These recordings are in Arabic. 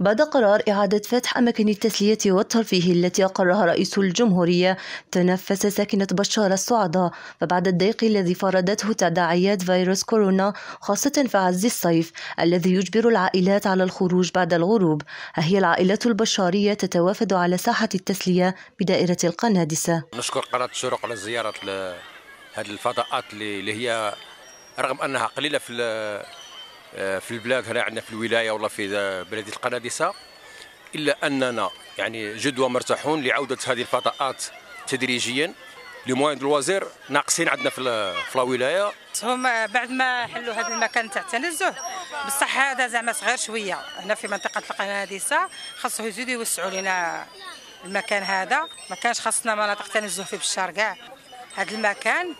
بعد قرار إعادة فتح أماكن التسلية والترفيه التي أقرها رئيس الجمهورية تنفس ساكنة بشار الصعدة فبعد الضيق الذي فرضته تداعيات فيروس كورونا خاصة في عز الصيف الذي يجبر العائلات على الخروج بعد الغروب ها هي العائلات البشارية تتوافد على ساحة التسلية بدائرة القنادسة نشكر قناة الشروق على زيارة هذه الفضاءات اللي هي رغم أنها قليلة في آه، في البلاد هنا عندنا في الولايه ولا في بلديه القنادسه الا اننا يعني جدوى مرتاحون لعوده هذه الفضاءات تدريجيا لموين الوزير ناقصين عندنا في في الولايه هم بعد ما حلوا هذا المكان تاع التنزه بصح هذا زعما صغير شويه هنا في منطقه القناديسه خاصه يزيدوا يوسعوا لنا المكان هذا ما كانش خاصنا مناطق تنزه في بشار كاع هذا المكان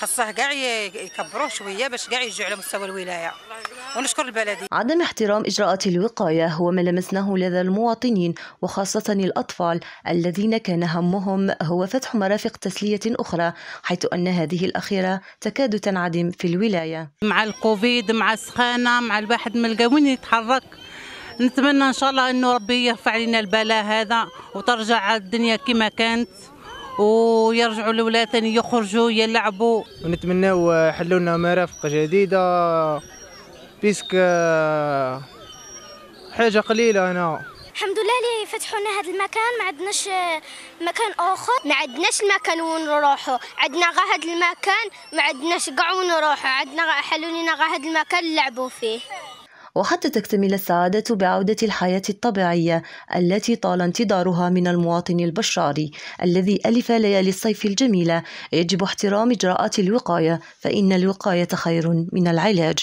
خاصه كاع يكبروه شويه باش كاع يجوا على مستوى الولايه ونشكر البلديه عدم احترام اجراءات الوقايه هو ما لمسناه لدى المواطنين وخاصه الاطفال الذين كان همهم هو فتح مرافق تسليه اخرى حيث ان هذه الاخيره تكاد تنعدم في الولايه مع الكوفيد مع السخانه مع الواحد ما لقى وين يتحرك نتمنى ان شاء الله انه ربي يرفع لنا البلاء هذا وترجع الدنيا كما كانت ويرجعوا الاولاد ثاني يخرجوا يلعبوا ونتمنوا آه، يحلوا لنا مرافق جديده بيسك آه، حاجه قليله هنا الحمد لله اللي فتحوا لنا هذا المكان ما عندناش آه، مكان اخر ما عندناش المكان وين نروحوا عندنا غا هذا المكان ما عندناش كاع وين نروحوا عندنا حلوا لنا غا هذا المكان نلعبوا فيه وحتى تكتمل السعادة بعودة الحياة الطبيعية التي طال انتظارها من المواطن البشاري الذي ألف ليالي الصيف الجميلة يجب احترام إجراءات الوقاية فإن الوقاية خير من العلاج